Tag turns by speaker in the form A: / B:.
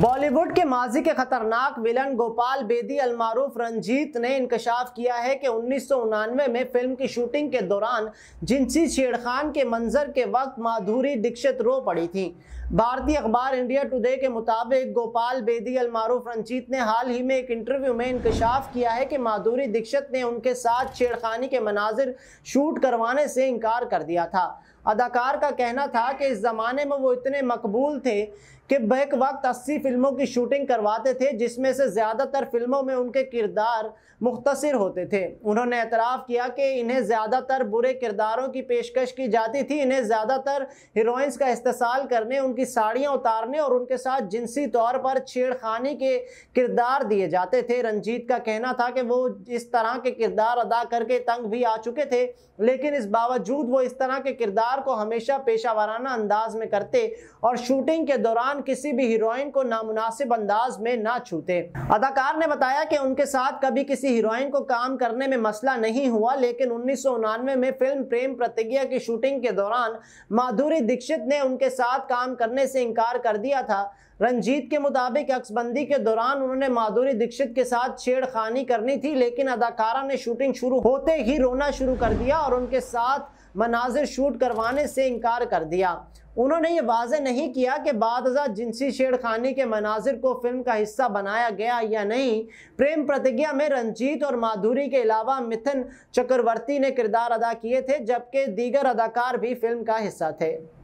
A: बॉलीवुड के माजी के खतरनाक विलन गोपाल बेदी अलमारूफ रंजीत ने इंकशाफ किया है कि उन्नीस में फिल्म की शूटिंग के दौरान जिनसी छेड़खान के मंजर के वक्त माधुरी दीक्षित रो पड़ी थी भारतीय अखबार इंडिया टुडे के मुताबिक गोपाल बेदी अलमारूफ रंजीत ने हाल ही में एक इंटरव्यू में इंकशाफ किया है कि माधुरी दीक्षित ने उनके साथ छेड़खानी के मनाजिर शूट करवाने से इनकार कर दिया था अदाकार का कहना था कि इस ज़माने में वो इतने मकबूल थे कि बैक वक्त अस्सी फिल्मों की शूटिंग करवाते थे जिसमें से ज़्यादातर फिल्मों में उनके किरदार मुख्तर होते थे उन्होंने एतराफ़ किया कि इन्हें ज़्यादातर बुरे किरदारों की पेशकश की जाती थी इन्हें ज़्यादातर हीरोइंस का इस्तेसाल करने उनकी साड़ियाँ उतारने और उनके साथ जिनसी तौर पर छेड़खानी के किरदार दिए जाते थे रंजीत का कहना था कि वो इस तरह के किरदार अदा करके तंग भी आ चुके थे लेकिन इस बावजूद वो इस तरह के किरदार किरदार को हमेशा पेशा वाराना अंदाज में करते और शूटिंग के दौरान किसी भी हीरोइन को नामनासिब अंदाज में ना छूते अदाकार ने बताया कि उनके साथ कभी किसी हीरोइन को काम करने में मसला नहीं हुआ लेकिन उन्नीस में फिल्म प्रेम प्रतिज्ञा की शूटिंग के दौरान माधुरी दीक्षित ने उनके साथ काम करने से इनकार कर दिया था रंजीत के मुताबिक अक्सबंदी के दौरान उन्होंने माधुरी दीक्षित के साथ छेड़खानी करनी थी लेकिन अदाकारा ने शूटिंग शुरू होते ही रोना शुरू कर दिया और उनके साथ मनाजिर शूट करवाने से इनकार कर दिया उन्होंने ये वाज नहीं किया कि बाद जिनसी छेड़खानी के मनाजिर को फिल्म का हिस्सा बनाया गया या नहीं प्रेम प्रतिज्ञा में रंजीत और माधुरी के अलावा मिथुन चक्रवर्ती ने किरदार अदा किए थे जबकि दीगर अदाकार भी फिल्म का हिस्सा थे